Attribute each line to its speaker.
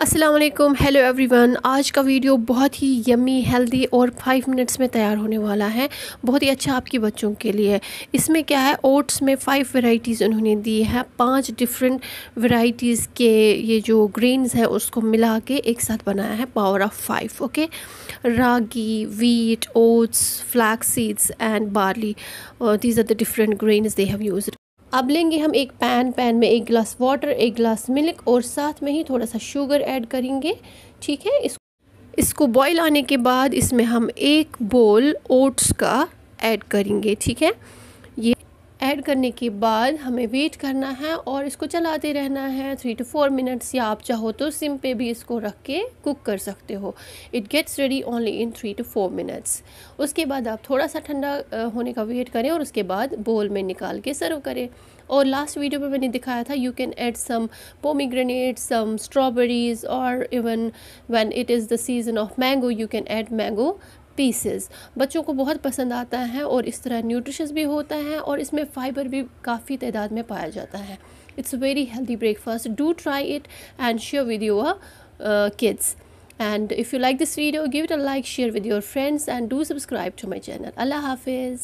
Speaker 1: Aslam hello everyone आज का video बहुत ही यमी हेल्दी और फाइव मिनट्स में तैयार होने वाला है बहुत ही अच्छा आपके बच्चों के लिए इसमें क्या है ओट्स में फ़ाइव वेराइटीज़ उन्होंने दी है पांच डिफरेंट वेराइटीज़ के ये जो ग्रेन्स हैं उसको मिला के एक साथ बनाया है power of five okay ragi wheat oats flaxseeds and barley these are the different grains they have use अब लेंगे हम एक पैन पैन में एक गिलास वाटर एक गिलास मिल्क और साथ में ही थोड़ा सा शुगर ऐड करेंगे ठीक है इस इसको बॉईल आने के बाद इसमें हम एक बोल ओट्स का ऐड करेंगे ठीक है ऐड करने के बाद हमें वेट करना है और इसको चलाते रहना है थ्री टू फोर मिनट्स या आप चाहो तो सिम पे भी इसको रख के कुक कर सकते हो it gets ready only in three two four minutes उसके बाद आप थोड़ा सा ठंडा होने का वेट करें और उसके बाद बोल में निकाल के सर्व करें और लास्ट वीडियो में मैंने दिखाया था you can add some pomegranate some strawberries और even when it is the season of mango you can add mango pieces बच्चों को बहुत पसंद आता है और इस तरह न्यूट्रिशस भी होता है और इसमें फाइबर भी काफ़ी तादाद में पाया जाता है it's very healthy breakfast do try it and share with your kids and if you like this video give it a like share with your friends and do subscribe to my channel अल्लाह हाफिज़